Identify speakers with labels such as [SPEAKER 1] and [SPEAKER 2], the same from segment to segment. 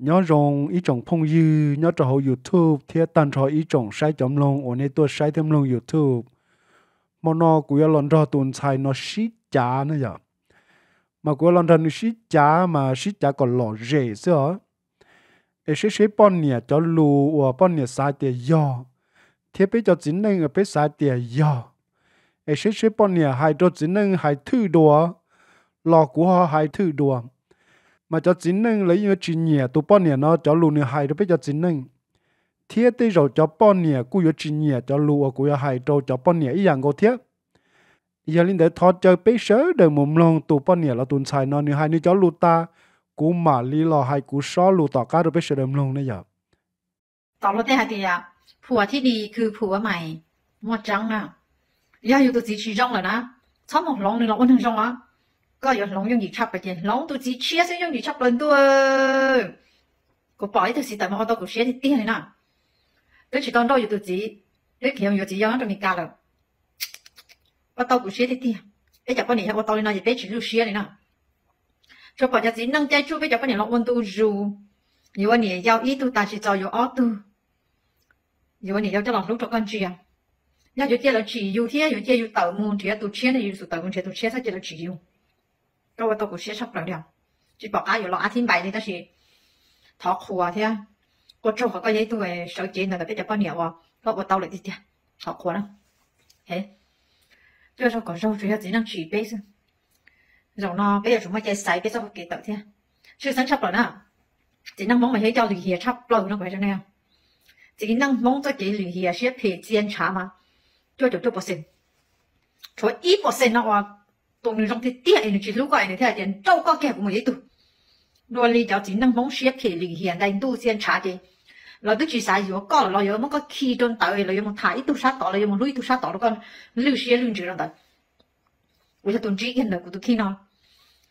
[SPEAKER 1] nhớ rong ý chồng phong dư nhớ trò hậu youtube thiết tan trò ý chồng sai chấm lông ổn tôi sai thêm lông youtube mà nó cũng lần trò tuần sai nó xí chả nữa giờ mà cũng lần trò nó xí chả mà xí chả còn lỏ rễ xưa ấy xí xí bọn nè cho lù và bọn nè sai tiền do thiết bây cho chính nên ở bên sai tiền do ấy xí xí bọn nè hai cho chính nên hai thứ đồ lò của họ hai thứ đồ มาจะจินหนึ่งเลยยังจินเนี่ยตัวป้อนเนี่ยเนาะจะลูเนี่ยหายจะไปจะจินหนึ่งเทียตีเราจะป้อนเนี่ยกูอยู่จินเนี่ยจะลูกูอยู่หายโตจะป้อนเนี่ยอีอย่างก็เทียยังลินเดทอดเจอไปเชิอเดินมุมลงตัวป้อนเนี่ยเราตุนชายนอนเนี่ยหายนี่จะลูตากูมาลีรอหายกูซ้อลูต่อการไปเชิญเดิมลงเนี่ย
[SPEAKER 2] ตอบรถได้ฮะตีอ่ะผัวที่ดีคือผัวใหม่หมดจังอ่ะย่าอยู่ตัวสีชีจังเลยนะชอบหมกลองเลยเราอ้วนถึงจังอะก็有龙用二插嘅嘢，龙到只 chia 先用二插轮到啊，个白呢度是大冇好多个 chia 啲啲系啦，跟住当多要到只，你其用要只有喺度面加啦，我多个 chia 啲啲，一日半年我多你那日俾住要 chia 你啦，做白日子能解住俾日半年落温度住，如果你要一度，但是就要二度，如果你要只落六度跟住啊。那就接了只有天，有天有倒梦，只要都切了，有时倒梦，只要都切，它接了只有。tôi tôi cũng sẽ sắp lại được chỉ bảo ai lo ăn thiên bài thì đó là thọ khổ thế cô trâu có cái tôi sợ chị là biết cho bao nhiêu à có một tàu lại đi chứ thọ khổ lắm thế tôi sao còn râu chuyện gì năng chỉ biết rồi nó bây giờ chúng mày chơi sai biết sao kỳ tự thế chưa sáng sắp rồi nè chỉ năng mong mày thấy cho lì hiệp sắp nó vậy cho nè chỉ năng mong cho chị lì hiệp sẽ phê chiến mà cho chúng tôi bỏ xin cho ít bỏ xin nó tụng nữ trong thế tiện chỉ lúc gọi này thế tiền đâu có kẹp một cái ấy tụ đua li cháu chỉ năng mong xếp kể lì hiện đại tu xiên trả đi lo tức chỉ sai rồi có lo yếu mà có khi trong tàu ấy lo yếu thái tu sát tỏ lo yếu mà lui tu sát tỏ nó con lưu xuyên lưu chỉ trong tàu bây giờ tuần chỉ hiện được cái tôi khi nào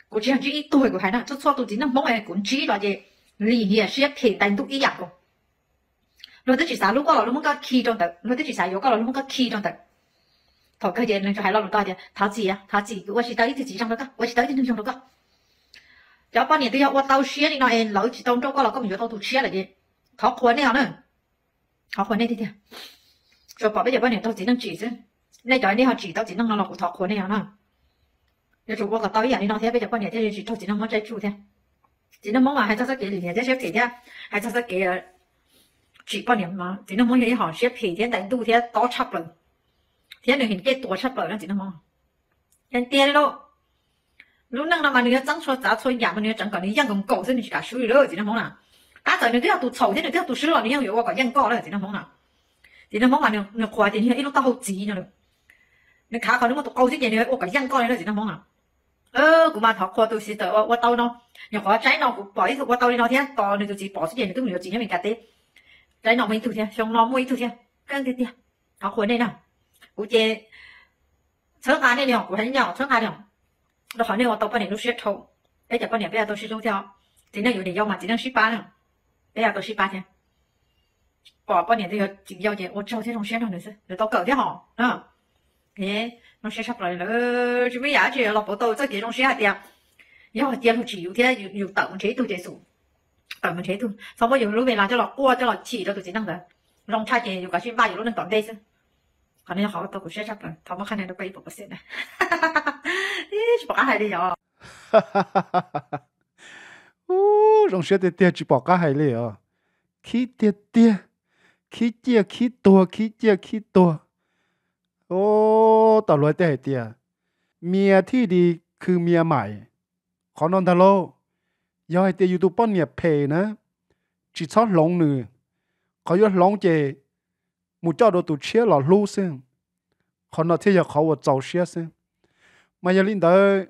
[SPEAKER 2] của chỉ hàng chỉ tuổi của hải nam cho cho tôi chỉ năng mong anh cũng chỉ là gì lì hiền xếp kể đánh tu ý không rồi tức chỉ sai lúc có lo lúc mà có khi trong tàu rồi tức chỉ sai rồi có lo lúc mà có khi trong tàu 他看见那就还老老大滴，他己呀，他自己，我是到一天子上都干，我是到一天子上都干。幺八年都要我到县里那点老资当中过老工，就到土县了的，他困那样呢？他困那点。就八八年那点到子能住些，那在那哈住到子能老老困，他困那哈呢？是我到一样的那点八八年就是住到子那没再住的。子那没还在这几年在学皮的，还在这给年住八年嘛。子那没在那哈学皮的等冬天到插本。thế nên hình cái tổ sắp bảo là chỉ nó mong tiền đâu lúc năng là mà nếu chẳng cho giáo cho nhà mà nếu chẳng còn nếu giang cũng cầu thế nên cả sửa rồi chỉ nó mong là ta nếu cái tụ xấu thế nên cái tụ sửa nếu hiểu qua còn giang co là chỉ nó mong là chỉ mà nếu nếu qua thì hiện lúc chỉ nữa nếu khá còn nếu mà tụ cầu thế thì nếu qua còn giang co là chỉ ơ cũng mà thọ qua tụ sĩ tớ qua tao nó nếu có trái nó bỏ ít qua tao đi nó thế to nên tụ chỉ bỏ cái gì tụ mình chỉ cho mình cả trái nó mình tụ thế xong nó mới tụ thế cái gì tê thọ qua đây nào 估计存款的量，存款量，那肯定我到半年都血抽，而家半年不要多睡中觉，尽量有点要嘛，尽量睡八两，哎呀，多睡八天，八半年都要紧要腰我只好听从血统的事，要多搞点哈，嗯，哎，弄血上不来了，准备牙齿要落到，再给种血压点，然后压回去，有天有有抖，车血就结束，抖没血差不多有路边上就落挂，就落起都都技能的，弄差劲又搞七八，有路能短的噻。金が変わった50弱分、たまかねのかいชぼせね。え、ちぼかはいりよ。
[SPEAKER 1] おー、容赦でてยぼかはいりよ。ขี้เตี้ยเตี้ยขี้เจียขี้ตัวขี้เจียขี้ตัวโอ้ต่อรวยเตี้ยเตี้ยเมียที่ดีคือเมียใหม่ ขอนอนทโลย่อยเตี้ยยูตูปเปอนเนี่ยเพนะ จิตซอดหลงหนือขายอดหลงเจ mu cho đồ tu chia là lu xem họ nói thế giờ họ vừa giàu chia xem mà giờ linh đời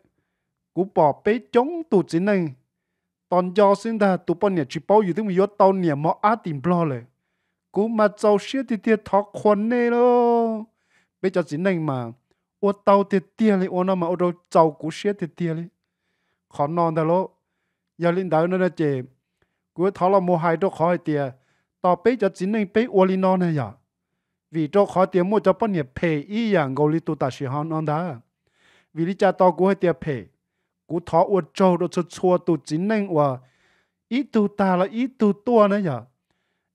[SPEAKER 1] cú bỏ bế chống tu chính này tòn cho xin ta tu bao nhà chỉ bao nhiêu thứ mình yết tàu nhà mà á tìm cú mà giàu chia thì thiệt thọ khoan nè lo bế cho chính này mà ô tàu thì tia lấy ô nó mà ô đồ giàu cú chia thì tia lấy khó non ta lo giờ linh đời nó là chế, cú thọ là mua hai đồ khỏi tia ต่อไปจะจินหนึ่งไปอวลีนอนเนี่ย vì cho khó tiền mua cho bọn nhiệt phê ý dạng gầu lý tụ tạ sĩ hòn on đá vì lý cha to cú hay tiền phê cú thọ uột trâu đồ cho chua tụ chính nên và ý tụ ta là ý tụ tua nữa nhở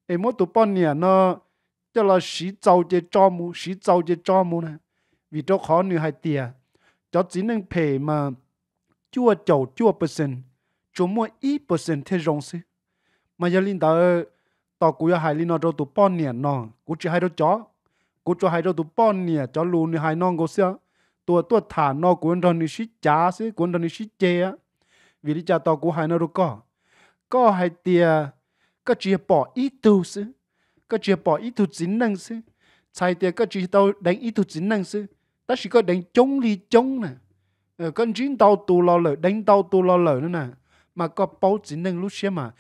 [SPEAKER 1] em mua tụ bao nhiêu nó cho là sĩ giàu chế cho mu sĩ giàu chế cho mu này vì cho khó nữ hay tiền cho chính nên phê mà chua chầu chua percent chua mua ít percent thế rong xí mà giờ linh ta tao cú ya hai li nó đâu tụ pon nè nó cú chỉ hai đâu chó cú cho hai đâu tụ pon nè chó lù nè hai nong go xia tua tua thả nó cuốn đòn nè xích chá xí cuốn đòn nè xích chê vì lý cha tao cú hai nó đâu có có hai tia có chỉ bỏ ý tu xí có chỉ bỏ ý tu chính năng xí sai tia có chỉ tao đánh ý tu chính năng xí ta chỉ có đánh chống ly chống nè ờ, con chín tao tu lo lỡ đánh tao tu lo lỡ nữa nè mà có bao chính năng lúc xí mà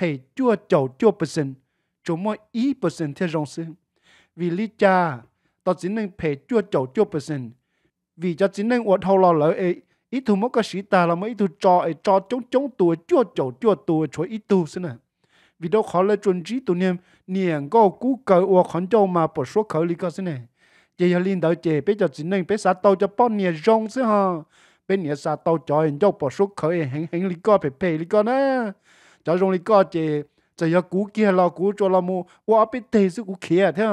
[SPEAKER 1] chua chua chậu 陪做做做不成，做么一不成才容事。vì lý cha ta chỉ nên phải chua chậu chua bớt xin vì cho chỉ nên hoạt hậu lò lỡ ấy ý thu mất cái sĩ ta là mấy thu cho ấy cho chống chống tuổi chua chậu chua tuổi chuối ý tu xin à vì đâu khó là chuẩn trí tu niệm niệm có cú cờ hoặc khẩn châu mà bỏ số khởi lý cái xin này chỉ là liên đạo chỉ bây giờ chỉ nên bây sát tàu cho bao niệm rong xin ha bây niệm sát tàu cho hình châu bỏ số khởi hành hành lý cái phải phải lý cái nè จะรงล้ก็เจจะยากูเกียเรากูจลมูว่าไปเตะสุกูเขียเถอะ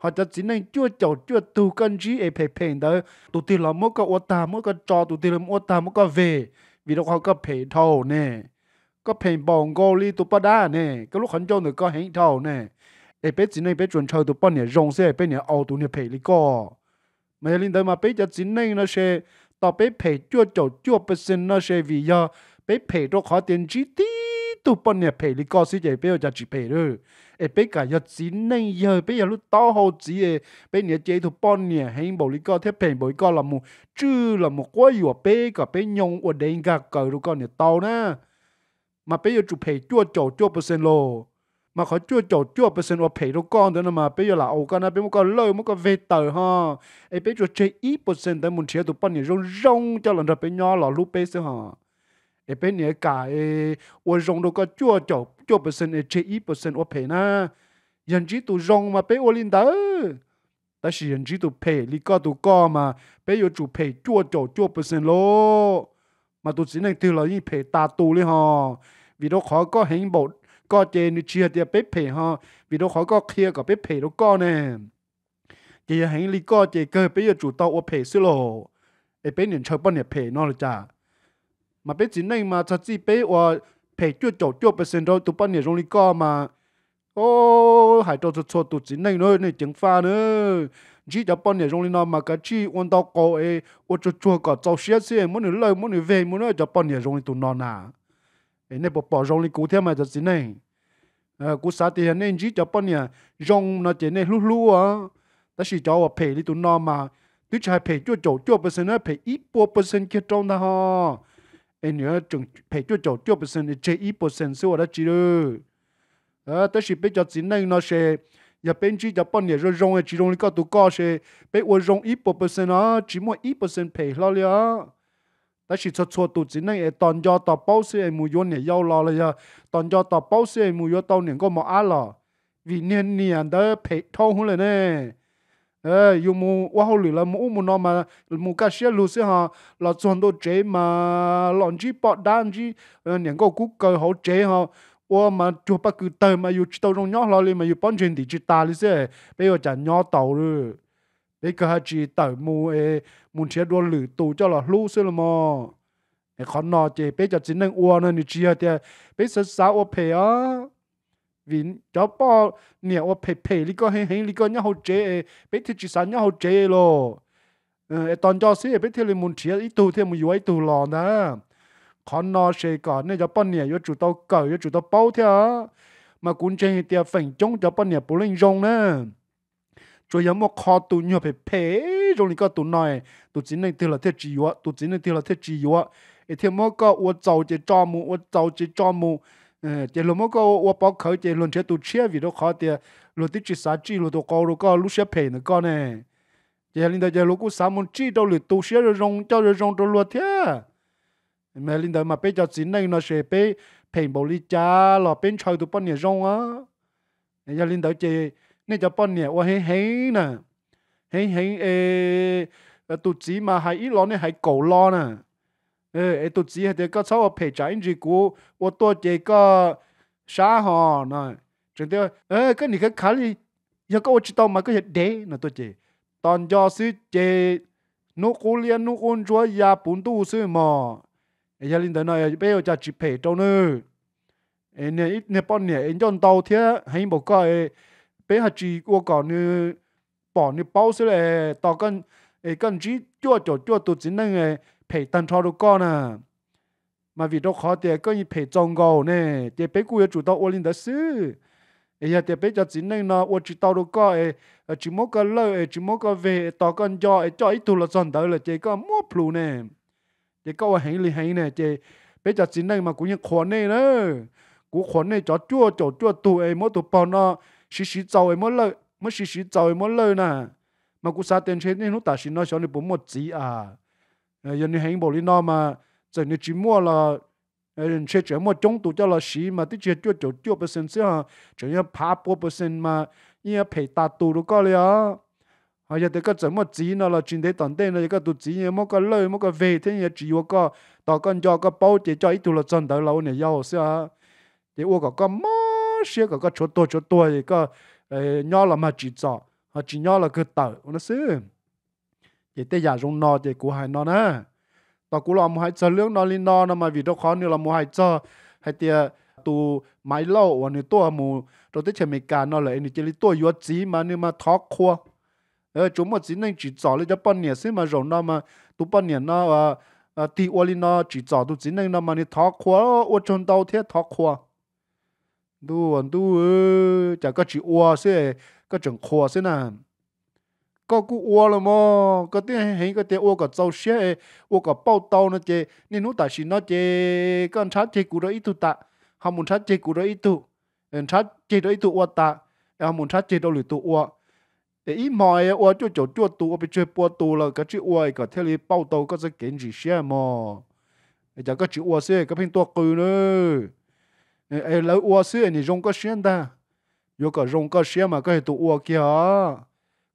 [SPEAKER 1] เขาจะจินใ่จ้วเจ้าจ้วตูกันจีเอเพ่เพ่เด้อตุติลรมือก็อวตามือก็จอตุติเราอวตามือก็เววีดเขาก็เพ่เท่าเน่ก็เพ่บองโกลีตุปดาเน่ก็ลูกขันจงหนึ่งก็เห็นเท่าเน่เอเป็ดจินใ่เป็ดจวนเชดตุปเนี่ยรงเสียเป็ดเนี่ยเอาตุเนี่ยเพ่ลิก็ไม่ลินเดิมาเป็ดจะจินั่นะเชต่อเป็ดเพ่จ้วเจ้าจ้วเปอร์เซ็นต์นะเชวียาเป็ดเพ่ตัเขอเตียนจีตี tu bọn nhà phe li có sự gì bây giờ chỉ phe rồi ở bây cả giờ chỉ nên giờ bây giờ lúc đó hậu chỉ ở bên nhà chế tu bọn nhà hay bảo li có thế phe bảo có là một chữ là một quái ở bên cả bên nhung ở đây cả cờ rồi con nhà tàu nè mà bây giờ chụp phe chua chầu chua percent lô mà khó chua chầu chua percent ở phe rồi con đó mà bây giờ là ấu con nè bên một con lơi một con về tờ ha ở bên chua chế ít percent tới muốn chế tụ bọn nhà rong rong cho lần ra bên nhỏ lò lúc bây giờ ha เอเป็นเนี่ยกาเอวนรงดูก็จ้วจอบจ้วเปอร์เซ็นต์เอเจอีเปอร์เซ็นต์ว่าเพนะยันจีตัวรงมาเป็โอลินเดอร์แต่สิยันจีตัวเพลีก็ตัวก็มาเป็นยจูเพลจ่วจอบจ้วเปอร์เซ็นต์โล มาตัวสิังที่เรายิ่งเพจตาตูเลยฮะวิดีโอขอก็เห็นบทก็เจนเชียเดียเป๊ะเพฮะวิดีโอขอก็เคลียร์กับเป๊ะเพลก็เนี่ยจะเห็นลีก็เจเกอร์เป็นอยู่จุดโตว่าเพซิโลเอเป็นเนื่ยเชอร์ปอนเนี่ยเพลนอกจาก嘛，别只恁嘛，才只别话赔就九九不分多，都把你容易搞嘛。哦，还到就错，都只恁喏，你听话呢。只只把你容易那嘛个，只稳到高诶。我只做个走势啊，先你来，么你飞么呢？只把你容易都难哪？诶，恁婆婆容易过天嘛就只恁。啊，姑啥地样呢？只只把你容易拿只恁撸撸啊。但是叫我赔哩都难嘛，你才赔就九九不分多，赔一八百分几张的哈。哎，你要挣赔多少？多少 p e r c e 一不 p e e 是我的记了。啊，但是别家只能那些，要编起就半年说融的，其中了搞多搞些，被我融一百不 e e 啊，只末一百 p e r c e 赔了了。但是出错都只能也当家打保险，每月年要拿了呀，当家打保险每月到年个没按了，一年年的赔痛了呢。ê yêu mu wa hậu lử là mu mu nó mà mu cá xe lù xe ha là chọn đồ chế mà lọn chỉ bọt đan chỉ những cái cú cơ hậu chế ha wa mà chụp bắt cứ tờ mà yêu chỉ tàu trong nhỏ lo li mà yêu bắn trên thì chỉ ta li xe bây giờ chả nhóc tàu rồi bây giờ chỉ tàu mu ê mu xe đồ lử tù cho là lù xe là mà khó nọ chế bây giờ chỉ nên uo nên chỉ hạt bây giờ sao ô pe vin cho bỏ nhiều ở phe phe lý có hay hay lý có nhau hậu chế bé thì chỉ sản nhau hậu chế lo ờ e, e tòn cho xí bé e thì lý muốn chia ít tu thì muốn yêu ít tu lo nè còn nó sẽ có nên cho bỏ nhiều yêu chủ tàu cởi yêu chủ tàu bao theo mà cũng chơi tiệt phèn chống cho bỏ nhiều bố linh rong nè cho yếm một kho tu nhiều phe phe rồi lý có tu nói tu chính này thì là thiết chỉ yêu tu chính này thì là thiết chỉ yêu ấy thì mỗi cái uất giàu chỉ cho mu uất giàu chỉ cho mu chỉ lúc mà có 我包口只轮车都车为了好点，落地只啥只路都高路高路些平的高呢。chỉ linh đó chỉ lúc có sáu muốn chỉ đâu lượt tu sửa rồi rong cho rồi rong đâu luật thế. mà linh đó mà bây giờ chỉ này nó sẽ nè. เออไอตัวจีเด็กก็ชอบเพจใจจีกูว่าตัวเจก็ช้าหอน่ะจึงเดียวเออก็นี่ก็ขาลียังก็จิตอมาก็เห็นเดนะตัวเจตอนยอซื้อเจนุกูเลียนนุกูนจัวยาปุ่นตู้ซื้อมอไอยาลินเดนอยเปย์จะจีเพจเจ้าเนื้อไอเนี่ยเนี่ยป้อนเนี่ยไอย้อนเตาเทียให้บอกก็ไอเปย์หัจีกูก่อนเนื้อป่อนเนื้อเป้าซื้อเลยต่อกันไอกันจีจั่วจ่อจั่วตัวจีนั่งไอ phải tận cho được con à mà vì đó khó thì có như phải trông gầu nè thì bé cua chủ tao ôn linh đó xứ ấy giờ thì bé cho chỉ nên nó ôn chủ tao đâu có ấy chỉ mỗi cái lợi chỉ mỗi cái về tao con cho ấy cho ít tu là chọn tới là chỉ có mua plu nè chỉ có hành lý hành nè chỉ bé cho chỉ nên mà cũng như khó nè nữa cũng khó nè cho chua cho chua tu ấy mỗi tu bao nó xí xí trâu ấy mỗi lợi mỗi xí xí trâu ấy mỗi lợi nè mà cũng sao tiền chế nên nó ta xin nó cho nên bốn một chỉ à giờ như hành bộ lý nó mà giờ như chỉ mua là 人吃这么中毒叫了死嘛，的这就就九 percent 是哈，这样爬八 percent 嘛，也赔大多了个了。啊，也得个怎么治呢了？真得等等了，一个都治也么个累，么个肥，天也治我个，大跟叫个包姐叫一度了真得老呢要是啊，这我个个么些个个出多出多一个，呃，尿了嘛治着，啊，治尿了个倒，我那是。chỉ tê giả rung nò thì cú hai nò nè tao cú làm hai chờ lưỡng nò lên nò, nó mà vì đâu khó nữa là mua hai chờ hay tia à, tu máy lâu và nữa tua mù rồi tới chơi mấy cả nò lại nữa chỉ lấy tua yếu chí mà nữa mà thóc khua ờ chúng mà chỉ nên chỉ chọn lấy cho bao nhiêu xí mà rồi nò mà tu bao nhiêu nò à à ti ô lên nò chỉ chọn tu chỉ nên nó mà nữa thóc khua ô trong đầu thế thóc khua tu anh tu chả có chỉ ô xí có chừng khua xí nè. ก็กูอ้วละมอก็เตี้ยเห็นก็เตี้ยอ้วก็เจ้าเชี่ยอ้วก็เป้าเต้านะเจนี่นู้แต่ชินนะเจก็ชัดเจกูรออีตุตะหามุนชัดเจกูรออีตุเอ็ชัดเจรออีตุอ้วตะเอามุนชัดเจรอหรือตัวอ้วเอีมอยอ้วจูดจูดจูดตัวไปช่วยปวดตัวละก็ชื่ออ้วก็เที่ยวเป้าเตาก็จะเก่งจีเชี่ยมอไอ้จากก็ชื่ออ้วเสียก็เพิ่งตัวกูเนอะไอ้แล้วอ้วเสียนี่รงก็เสี่ยนได้ยก็รงก็เสียมาก็ให้ตัวอ้วเกี่ย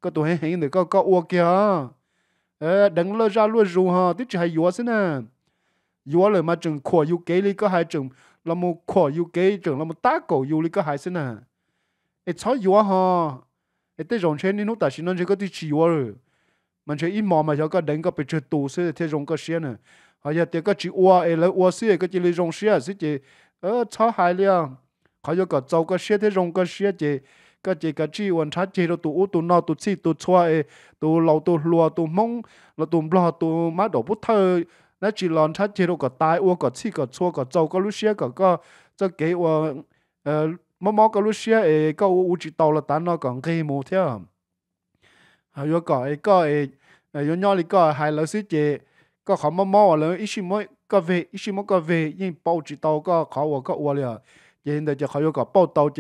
[SPEAKER 1] có tụi hay nữa có có uo kìa ờ đừng lo ra luôn rồi ha tí chỉ hay uo xin nè uo rồi mà chừng khổ u kê đi có hai chừng là một khổ u kê chừng là một tá cổ u đi có hai xin nè ít sao uo ha ít tới rồng trên đi nó ta xin nó chỉ có tí chỉ uo rồi mình chỉ ít mò mà cho có đánh có bị chơi tù xí thì rồng có xí nè họ giờ tiếc có chỉ uo ấy là uo xí có chỉ lấy rồng xí xí chỉ ờ sao hai liền họ giờ có trâu có xí thì rồng có xí chỉ ก็เจก็จีวันชัดเจเราตัวอู้ตัวนาตัวซีตัวชัวเอตัวเราตัวรัวตัวมงเราตัวบลอตัวมาดอกพุทเธอนั่นจีหลอนชัดเจเราก็ตายอ้วก็ซีก็ชัวก็เจ้าก็รู้เชียก็ก็จะเกี่ยวเอ่อมอมอก็รู้เชียเอก็อู้จีตอละตานอก่อนเกี่ยมูเท่าเฮ้ยก็เอก็เอเอย้อนย้อนเลยก็หายเราซีเจก็เขามอมอเลยอีชิมอยก็เวอีชิมอยก็เวยิ่งเป่าจีตอก็เขาว่าก็อ้วเลยเย็นเดี๋ยวจะเขายก็เป่าตอเจ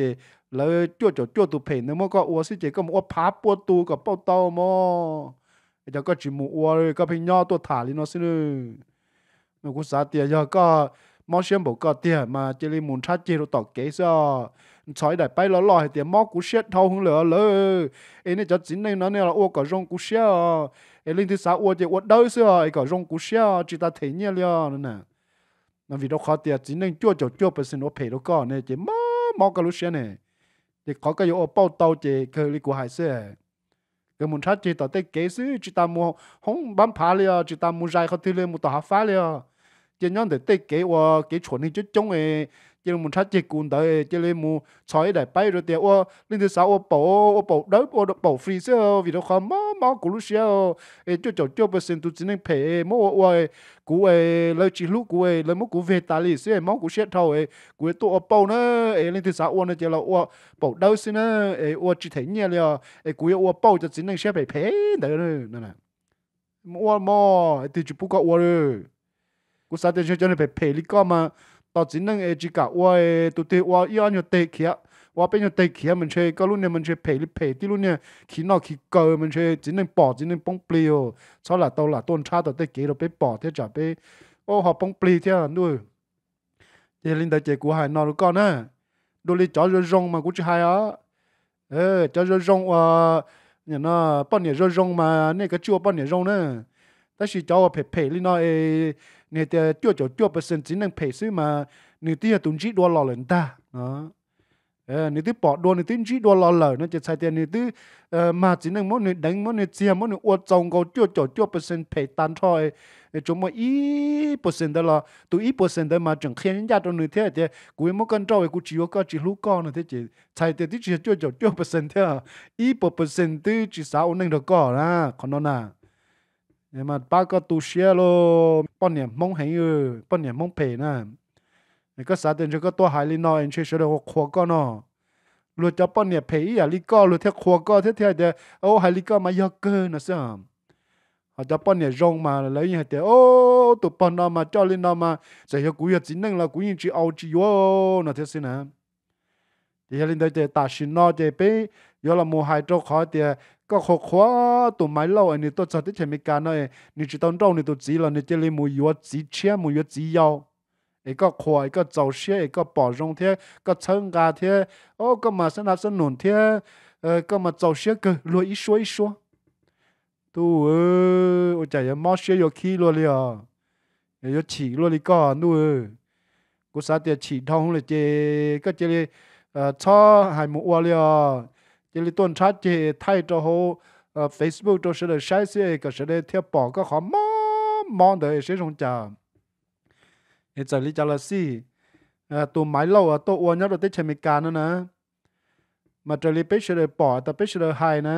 [SPEAKER 1] lỡ chua cho chua tụ phê nếu mà có uống sĩ chỉ có một phá bùa tu có bao tàu mà giờ có chỉ một uống rồi có phải nhau tụ thả lý nó xí nữa nó cũng sao tiền giờ có mò xem bộ có tiền mà chỉ lấy muốn chát chế rồi tọt kế sao sói đại bay lỡ lòi tiền mò cú xét thâu không lỡ lỡ ấy này cho chính này nó này là uống có rong cú xét ấy linh thứ sáu uống chỉ uống đâu xí ấy có rong cú xét chỉ ta thấy nhẹ liao nữa nè nó vì nó khó tiền chính này chua cho chua phải xin nó phê đó có này chỉ mò mò cả lúc xét này thì có cái yếu bao tàu chỉ cái lý của hải xe cái muốn chắc chỉ tao tới kế sư chỉ ta mua không bán phá liền chỉ ta mua dài không thì liền mua tao phá liền chỉ nhóm để tới kế ô kế chuẩn thì chút chống ấy chỉ là muốn sát chỉ cuốn tới chỉ lấy mu chơi đại bay rồi tiền ô linh thứ sáu ô bổ ô bổ đỡ ô bổ free xíu vì đó không mà mà cũng lú xíu ê cho cho chú bớt xin tu chỉ nên phe mà ô ô cú ê lấy chỉ lú cú ê lấy mất cú về ta lì xíu mà cú xét thâu ê cú ê tụi ô bổ nữa ê lên thứ sáu ô nó chỉ là ô bổ đỡ xíu nữa ê ô chỉ thấy nhẹ liền ê cú ê ô bổ cho chỉ nên xét phải phe đấy nữa nè mua mò thì chụp bút có ô rồi cú sao thì cho nên phải phe đi con mà อจินังเอจิกะว่าเอตุเตว่าอีอันยเตะเขียว่าเป็นยูเตะเขียมันเชก็รุ่นเนี่ยมันเชเพลิเพที่รุ่นเนี่ยขีนอขีเกอร์มันเชจินังปอดจินังป้องเปลี่ยวชอหละตัวหละต้นชาตัวเตะเกียเราไปปอดเทีาจะไปโอ้หอบป้องเปลี่ยเที้ยด้วย เจลินเตเจกูหายนอนก่อนนะดูเลยจอจะรงมากูจะหายอ่ะเออจอจะรงว่าเนี่ยนะป้อนเนี่ยจะรงมาเนี่ยก็ชั่วป้อนเนี่ยรงนะแต่สิจอว่าเพ่เพ่ลินอเอเนี่ยเจ้าจ่เจ้าเปอร์เซ็นต์จีนังเพย์ซื้อมาเนี่ยที่ตุนจีดัวหล่อเหลินตาเนาะเออเนี่ยที่ปอดดัวเนี่ยที่จีดัวหล่อเหลินนั่นจะใช้เตียเนี่ยที่เอ่อมาจีนังมันเนี่ยดังมันเนี่ยเจียมันเนี่ยอวดจงก็เจ้าจ่เจ้าเปอร์เซ็นต์เพย์ตันทอยจมว่าอีเปอร์เซ็นต์เดละตัวอีเปอร์เซ็นต์เดมาจังเขียนยาตรงเนี่ยเท่เดียกูยังไม่กันเจ้าเอ้กูจีวก็จีรู้ก่อนนะเท่จีใช้เตียที่จีจ้เจ่อจ้าเปอร์เซ็นต์เท่อีเปอร์เซ็นต์ที่จีสาวนั่งเด็กก่อนนะคนนั้น em mà ba cái tu xe lo bọn nhỉ mong hay ừ bọn nhỉ mong pè nè em có sao tiền cho cái tua hài lên nó anh chơi sửa được khó con nó luôn cho bọn nhỉ pè à lý co luôn theo khó co thế thế để ô hài lý co mà giờ cơ nó sao họ cho bọn nhỉ rong mà lấy như thế ô tụi bọn nó mà cho lên nó mà sẽ cho cú nhật chính năng là cú nhật chỉ ao chỉ vô nó thế xin nè. À. เดี๋ยวลินเดเจตาชินอเจไปยอละมูไฮโดรคอเตียก็ขอขวตัวไม้เล่าอันนี้ตัวจัดที่เชมิการน้อยนี่จะต้องจ้องนี่ตัวจีเราในี่จลยมวยัวจีเชี่ยมวยัวจียาวไอ้ก็ขวายอก็เจ้าเชี่ยไอ้ก็ปอดรงเทียก็เชิงกาเทียโอ้ก็มาสนับสนุนเทียเออก็มาเจ้าเชี่ยก็รวยอีช่วอีช่วตูวเออโอ้ใจยังมอเชี่ยยขี้รวยเลยอ่ะยฉีรวยเลยก่อนดูเออกูสาเตียฉีทองเลยเจก็เจลี Ờ, cho hai mũ ô liò chỉ là tuần tra chỉ thay cho hồ ờ, Facebook cho sự được sai sự cái sự được theo bỏ các họ mò mò để sử dụng chờ thì giờ lý cho là gì ờ, tụ máy lâu à tụ ô nhất là tết chơi mấy cái nữa nè mà trời lý biết sự được bỏ ta biết sự được hay nè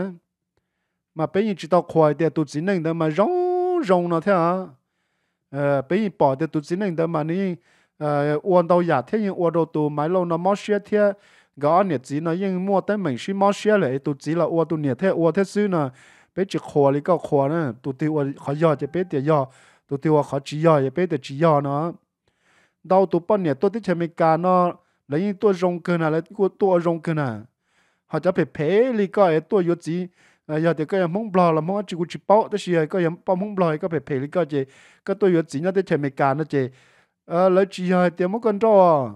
[SPEAKER 1] mà bây giờ chỉ tao khỏi thì tụt chỉ nên đó mà rong rong nó thế à bây giờ bỏ thì tụt chỉ nên đó mà ní uốn đầu giả thế nhưng uốn đầu tù máy lâu nó mất xe thế gõ nhiệt chỉ nó nhưng mua tới mình xin mất xe lại tụ chỉ là uốn tụ nhiệt thế uốn thế xứ nè bé chỉ khóa lý cao khóa nè tụ tiêu khó giò chỉ bé tiêu giò tụ tiêu uốn khó chỉ giò chỉ bé tiêu chỉ giò nó đâu tụ bao nhiêu tôi thích chơi mấy cá nó lấy những tôi rong cơ nè lấy của tôi rong cơ nè họ cho phải phê lý cao ấy tôi yếu chỉ giờ thì cái mông bò là mông chỉ của chỉ bao tới xí cái mông bò cái phải phê lý cao chỉ cái tôi yếu chỉ nó tới chơi mấy cá nó chỉ ờ chỉ hai tiếng mất con trâu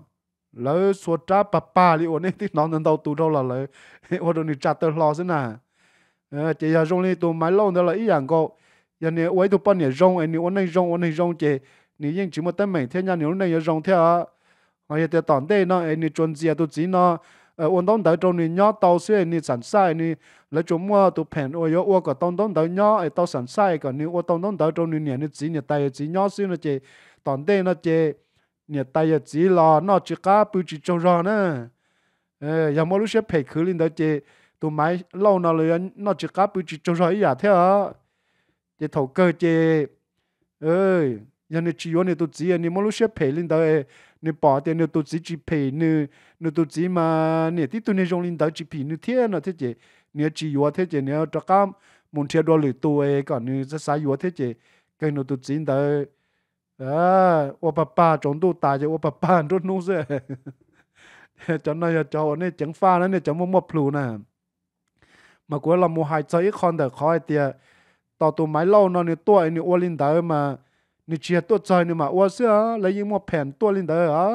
[SPEAKER 1] lỡ số trả bà bà li ổn ấy thì nó đầu tù đâu là lỡ ổn được trả tờ lo xin à ờ, chỉ là rong này tụ máy lâu nữa là ý rằng cô giờ này ấy tụ bao nhiêu rong ấy ổn này rong ổn này rong chỉ nếu nhưng chỉ một tấm mình thế nha nếu này rong theo mà giờ tòn đây nó ấy nếu chuẩn gì tụ chỉ nó ờ ổn đón tới trong này nhớ tàu xe này sẵn sai này lỡ chúng mua tụ phèn ôi yo ôi cả tông đón tới nhớ ấy tàu sẵn sai cả nếu ôi tông đón tới trong này nè này chỉ nè tay chỉ nhớ xíu nó chỉ toàn đây nó chê nhà tay giờ à, chỉ lo nó chỉ cá bự chỉ cho rò nữa ờ giờ mỗi lúc sẽ phải khử lên đó chê tụi máy lâu nó lấy nó chỉ cá bự chỉ cho rò ý à thế à chê thầu cơ chê ơi giờ này chỉ này tụi chỉ à, này mỗi lúc sẽ phải lên đó này bỏ tiền này tụi chỉ chỉ phải này này tụi chỉ mà này tí tụi này dùng lên đó chỉ phải này thế nó thế chê này chỉ yếu thế chê này cho cá muốn theo đuổi tụi ấy còn này sẽ sai yếu thế chê cái nó tụi chỉ đó à ô bà bà chống tu ô bà bà rút nung sẽ cho nên cho nên pha nó nên chẳng mua mua nè mà cuối là mua hai chơi con để khỏi tiệt tao tụ máy lâu nó nên tuổi nên linh đời mà nên chia tuổi chơi nên mà ô xưa lấy những mua phèn linh đời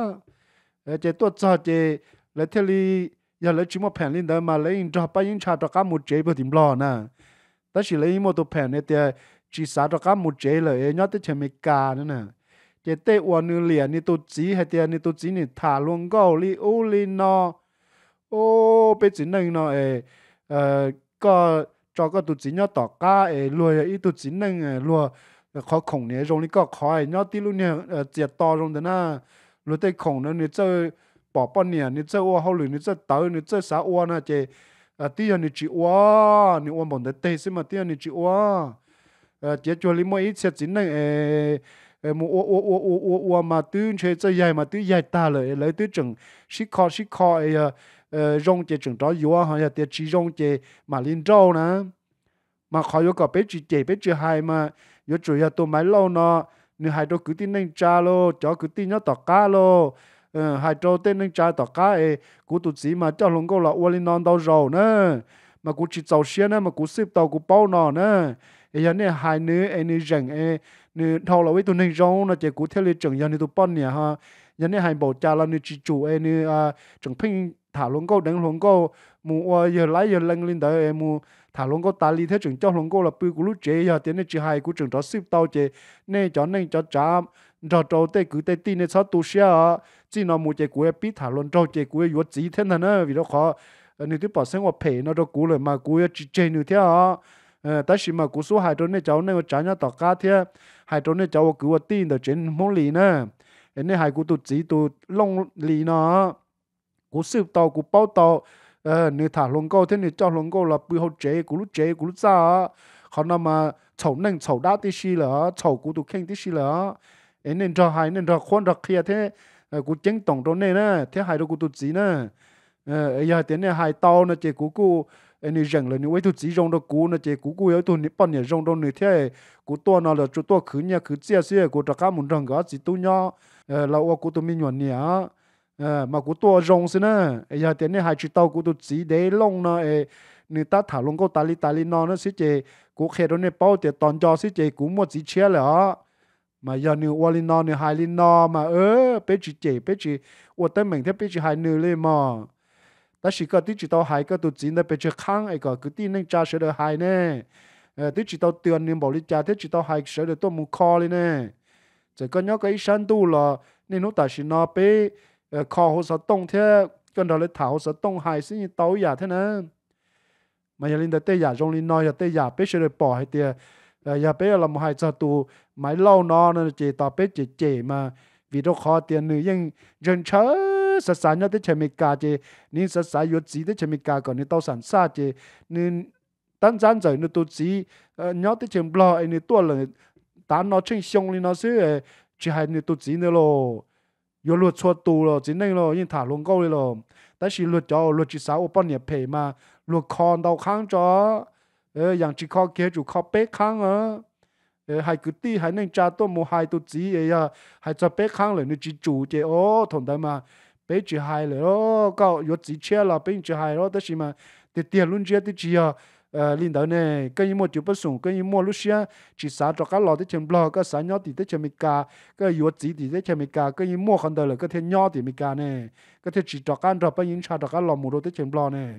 [SPEAKER 1] à chế tuổi chơi chế lấy thế li giờ lấy chỉ mua linh đời mà lấy những trò bao những trò cá một chế bao tìm lo nè tất chỉ lấy những mua tụ phèn tiệt chỉ sao cho các một chế lời nhớ tới chém cả nữa nè chế tê uo nữ liền ni tu chỉ hay tiền ni tu chỉ ni thả luôn gò li u li no ô bé chỉ nâng nó ê ờ có cho có tu chỉ nhớ tỏ ca ê lùi ý tu chỉ nâng ê lùa ờ, khó khổng nè rồi ni có khó ê nhớ tí luôn nè ờ, chế to rồi đó na lùi tê khổng nó ni chơi bỏ bỏ nè ni chơi uo hậu lùi ni chơi tớ ni chơi xã uo na chế à ờ, tiếc ni chỉ uo ni uo bọn tê xí mà tiếc ni chỉ uo Ờ, chế cho lý mỗi ít sẽ chính là mu o o o o o o mà tư chế cho dài mà tư dài ta lợi lấy tư chừng xí kho xí kho ấy ờ, ờ, rong chế chừng đó yếu hả chế chỉ rong chế mà linh trâu nè mà khó yếu cả bé chỉ chế bé chỉ hai mà yếu chủ yếu tôi máy lâu nọ, nếu hai đôi cứ tin nên cha lô cho cứ tin nó tỏ cá lô hai đôi tên nên cha tỏ cá ấy cú tụt gì mà cho lông câu là uo linh non đâu rồi nè mà cú chỉ tàu xe nè mà cú xếp tàu cú bao nọ nè ấy giờ này hai nữ anh nữ rèn ấy nữ thâu là với tụi này rong là chỉ cú theo lịch trường giờ này tụi bọn nè ha giờ này hai bảo cha là nữ chỉ chủ ấy nữ à trường pin thả luôn câu đánh luôn câu mù ờ, giờ lái giờ lăng lên tới em mù thả luôn câu ta li thế trường cho luôn câu là bự cú lúc chế giờ tiếng này chỉ hai cú trường đó ship tàu chế nên cho nên cho chạm cho trâu tê cứ tê tin nên sao tu sửa chỉ nó mù chế cú em biết thả luôn trâu chế cú em chỉ thế này nữa vì đó khó ờ, nếu tiếp bảo xem qua phe nó cho cú rồi mà cú em chỉ chơi như thế à Ờ, ta chỉ mà cú số hai trốn này cháu này trả nhau tỏ cá thế hai trốn này cháu cứu tin được trên mông lì nè em này hai cú tụt chỉ tụt lông lì nó cú sụp tàu cú bao tàu ờ nửa thả lông câu thế nửa cho lông câu là bự hậu chế cú lúc chế cú lúc ra họ nằm mà chầu nâng chầu đá tí xí là chầu cú tụt khen tí xí là em nên cho hai nên cho khoan cho kia thế ờ, cú chén tổng trốn này nè thế hai đó cú tụt chỉ nè ờ giờ thế này hai tàu nè chế cú cú anh rằng là những ấy tụt chỉ rong đó cú nó chỉ cú cú ấy thôi. nít bận nhỉ rong đó nít thế cú to nào là chỗ to khứ nhà khứ chia xe cú trắc cá một rằng cả chỉ tu nhá là ô cú tụt mi nhọn nhỉ mà cú to rong xin nè giờ tiền này hai chữ tàu cú tụt chỉ để long nó người ta thả luận câu ta li ta li nó nó xí chế cú khé đó nè bao tiền toàn cho xí chỉ cú mua chỉ chia là mà giờ nữ ô li nó nữ hai li nó mà ơ, bé chỉ chế bé chỉ ô tới mình thế bé chỉ hai nửa lên mà chỉ 但是个 digital 还个都只能被去看一个，佮啲能揸手的还呢？誒 digital 锻鍊無你揸 digital 還手的都冇靠哩呢。這個鳥個一生都了，你侬但是那被誒靠好少動貼，跟到你頭好少動還是你倒呀天呢？mà giờ linh tới giờ rong linh nói giờ tới giờ bé sẽ bỏ hay tiệt giờ bé là một hai giờ tù máy lâu nó nó chỉ tao bây giờ chỉ mà vì đâu khó tiền nữa, nhưng dân chơi sa sa nya te chemi ka che ni sa sa yo chi te tao san sa che ni tan zan zai ni tu chi nya te chem blo ai ni to le ta no chen xiong li no hai ni tu chi ne lo yo lu cho tu lo chỉ nei lo yin thả luôn câu lo ta chỉ lu cho lu chỉ sa o pon ne mà lu con tao khang cho ờ yang chỉ kho kia chủ khang ờ hai cứ ti hai nên cha tôi mua hai tu à hai cho bé khang là nên chỉ chủ chế ô thằng đấy mà bây chỉ hai rồi đó cậu yết chỉ chia là bây chỉ hai rồi, tất nhiên mà thì tiền luôn chia thì chỉ à linh đầu này cái gì mua chụp bức sủng cái gì mua lúc xưa chỉ sáng cho các lò thì chém lò cái sáng nhau thì tới chém cá cái yết chỉ thì tới chém cá cái gì mua không được là cái thiên nhau thì cá này cái thiên chỉ cho các lò bây những cha cho các lò mua đồ tới chém lò này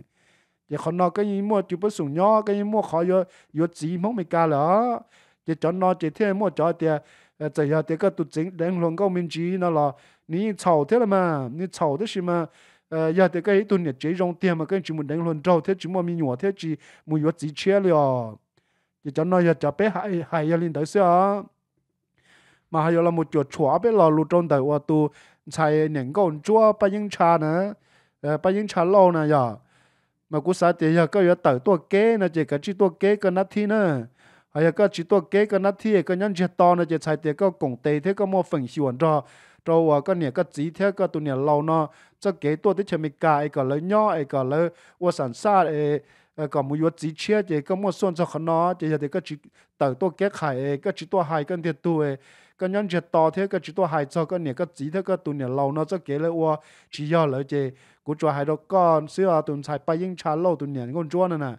[SPEAKER 1] giờ không nó cái gì mua chụp bức sủng nhau cái gì mua khó yết yết chỉ mong mình cá nữa giờ cho nó chỉ thiên mua cho tiền giờ giờ tiền cái tụt chính đánh luôn cái mình chỉ nó là 你炒 thế là mà 你炒的是嘛呃要得个多年这种店嘛跟只么能轮着这只么米鸟这只么药几钱了就叫那要叫别还还要领导说 mà hay là một chỗ chua bé lò lụt trong đầu tu xài nền con chua ba những cha nữa ba những cha lâu nè mà cú sa tiền giờ có giờ tới kế nè chỉ cái chỉ tua kế cái nát thi nữa hay các chỉ tôi kế cái nát thì cái nhân chết to nó chỉ sai tiền có cổng tây thế có mua phần xuồng cho cho cái này cái chỉ thế cái tụi này lâu nó cho kế tôi tới chém cả ấy cả lấy nhỏ ai cả lấy ô sản ai ai cả mua yuột chỉ chia chỉ có mua xuân cho khăn nó chỉ là cái chỉ tự tôi kế khai ai cái chỉ tôi hai cái thiệt tôi cái nhân chết to thế cái chỉ tôi hai cho cái này cái chỉ thế cái tụi này lâu nó cho kế lấy ô chỉ do lấy chỉ của cho hai đó con xưa à, tụi sai bay yên chả lâu tụi này con chúa này nè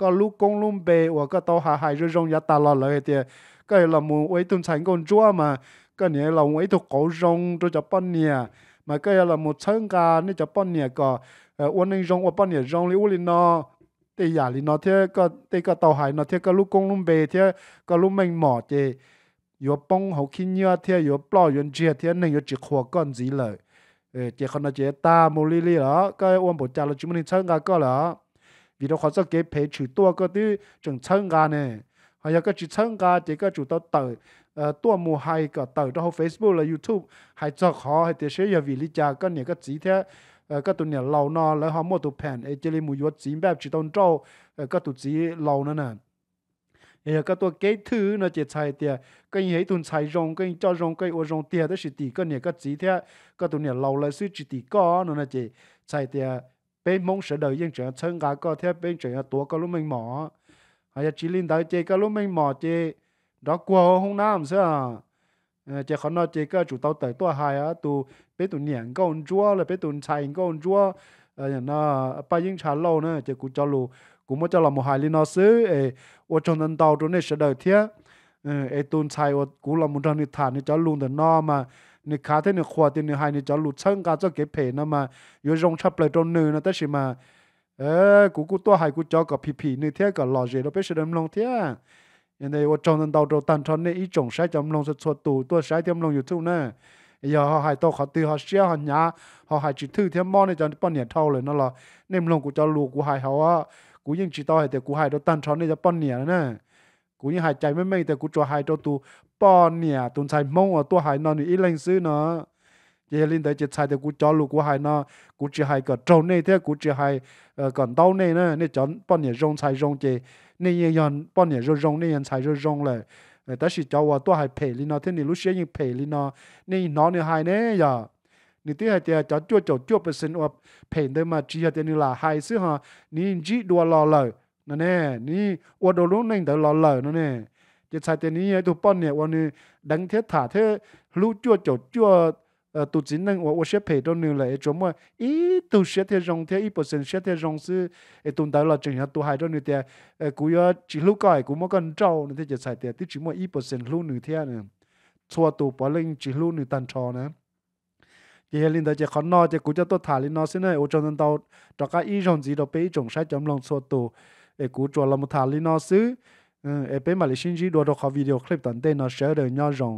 [SPEAKER 1] ก็ลูกกงลุ่มเปว่าก็ต่อหาหายเรื่องยาตลอดเลยเตียก็เรามูไว้ตุนฉันกนจั่วมาก็เนี่ยเราไว้ถูกเขาจงตัวจะป้อนเนี่ยมาก็เรามูเชิงการนี่จะป้อนเนี่ยก็วันนึงจงว่าป้อนเนี่ยจงลิวลินอตีหยาลินอเทียก็ตีก็ต่อหายนอเทียก็ลูกกงลุ่มเปเทียก็ลุ่มแมงหมอเจอยู่ป้องเขาขี้เนื้อเทียอยู่ปล่อยยนเจียเทียหนึ่งอยู่จิกหัวก้อนสีเลยเออเจ้าคนนั้นเจ้าตาโมลิลี่เหรอก็อ้วนปวดใจเราจุ่มนี่เชิงการก็เหรอ vì nó khó cái phê chữ tua cái thứ chẳng chân gà nè hay là cái chủ chân gà thì cái chủ tao tờ tua mua hay cái tờ đó Facebook là YouTube hay cho khó hay thì sẽ là vì lý do cái này cái gì thế cái tụi này lâu nọ lấy họ mua tụi phèn ấy chỉ lấy mua vật chỉ tao trâu cái tụi gì lâu nữa nè ấy cái tụi cái thứ nó chỉ xài tiền cái ấy tụi xài rong cái cho rong cái ô rong tiền đó chỉ tỷ cái này cái gì thế cái tụi này lâu lấy sự chỉ tỷ có nó là chỉ xài tiền bên mong sẽ đợi dân trưởng thân gái có theo bên trưởng tuổi có lúc mình mỏ hay là chỉ linh tới chơi có lúc mình mỏ chơi đó qua không nam sao à? ờ, chơi khó nói chơi cái chủ tàu tới tua hai á tu bên tu nhện có ông chúa là bên tu chạy có ông chúa ờ nó ờ, ba dân trả lâu nữa chơi cũng cho lù cũng mới cho là một hai linh nó xứ ê ô trong tàu trong này sợ đời thiết ờ, ê tu chạy ô cũng là một trong thả thằng cho luôn được nó mà นี่ขาเทนี่ขวดเนี่ยให้นี่จะหลุดช่งการจะเก็บเพนมาอยู่รงชับปลยตรงนึงนะแต่ชิมาเออกูกูตัวให้กูจอกับพี่พี่เนี่ยเที่ยกับหล่อเจี๊ยบไปเสด็จลงเที่ย่ังไงว่าจงนั่นดาวดวงตันทอนเนี่ยอีจงใช้จำลองสะชดตูตัวใช้เทียมลงอยู่ทุ่งนั่นอย่าเขาหายตัวเขาตื่นเขาเชี่ยวเขาหยาเขาหายจิตถ่อเทียมมอนี่จะป้อนเนียเท่าเลยนั่นล่ะเนี่ยมลงกูจะลูกกูหายเขาว่ากูยิ่งจิตต่อให้แต่กูหายตัวตันทอนนี่จะป้อนเนียนั่กูยิ่งหายใจไม่ไม่แต่กูจะหายตัวตู bỏ nè tụi chạy mông ở tôi hay nó nữa lên xứ nó giờ lên tới chỉ chạy thì cú cho lục cú hay nó cú chỉ hay cả trâu này thế cú chỉ hay ờ, còn đau này nữa nên chọn bỏ nè rong chạy rong chị nên yên yên nè rong rong nên yên chạy rong rong lại ờ, ta chỉ cho vào tôi hay phê lên nó thế nên lúc xưa yên lên nó nên nó nữa hay nè giờ nên tiếc hay tiếc cho chua chua chua phần ở phê tới mà chỉ hay là hay xứ ha nên chỉ đua lò lời nè nè nên ở đồ lúc nên tới lò lời nè จะใส่เตนี้ตัวป้อนเนี่ยวันนี้ดังเทถาเทรู้จั่วจดจั่วเอ่อตัวจีนนั่งว่าว่าเชฟเพดนึงเลยจมัวอีตัวเชฟเทรองเทอีเปอร์เซ็นต์เชฟเทรองซื้อไอ้ตัวดาวเราจึงเห็นตัวหายตัวนึงแต่เอ่อกูยอจีรู้ก่อยกูมันก็เจ้าเนี่ยจะใส่เตที่จีมัวอีเปอร์เซ็นต์รู้หนึ่งเท่านึงชัวตัวปอลิงจีรู้หนึ่งตันชอนะเยลินเดจะขอนอจะกูจะตัวถ่ายลินอสิเนอโอจนเตาจากอีจงจีเราไปอีจงใช้จำลองชัวตัวไอ้กูจัวเรามาถ่ายลินอซื้อเออเอเป็นมาเลเซียจีดัวดอกเขาวิดีโอคลิปตันเต้นเนาะแชร์เดินย่อรอง